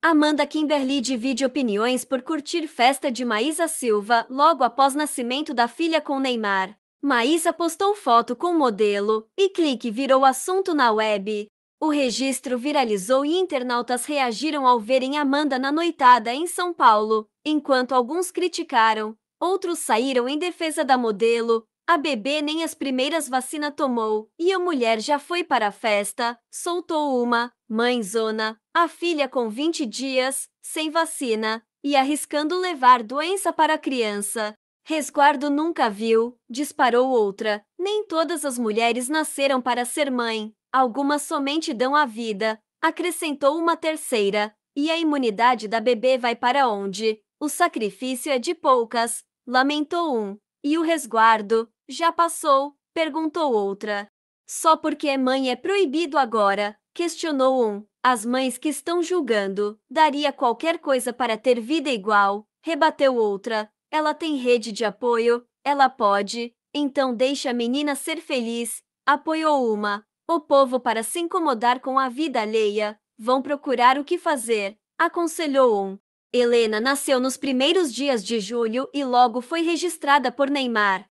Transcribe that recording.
Amanda Kimberly divide opiniões por curtir festa de Maísa Silva logo após nascimento da filha com Neymar. Maísa postou foto com o modelo e clique virou assunto na web. O registro viralizou e internautas reagiram ao verem Amanda na noitada em São Paulo, enquanto alguns criticaram, outros saíram em defesa da modelo a bebê nem as primeiras vacinas tomou, e a mulher já foi para a festa, soltou uma, mãezona, a filha com 20 dias, sem vacina, e arriscando levar doença para a criança. Resguardo nunca viu, disparou outra. Nem todas as mulheres nasceram para ser mãe, algumas somente dão a vida, acrescentou uma terceira. E a imunidade da bebê vai para onde? O sacrifício é de poucas, lamentou um. E o resguardo, já passou? perguntou outra. Só porque é mãe é proibido agora, questionou um. As mães que estão julgando, daria qualquer coisa para ter vida igual, rebateu outra. Ela tem rede de apoio, ela pode, então deixa a menina ser feliz, apoiou uma. O povo, para se incomodar com a vida alheia, vão procurar o que fazer, aconselhou um. Helena nasceu nos primeiros dias de julho e logo foi registrada por Neymar.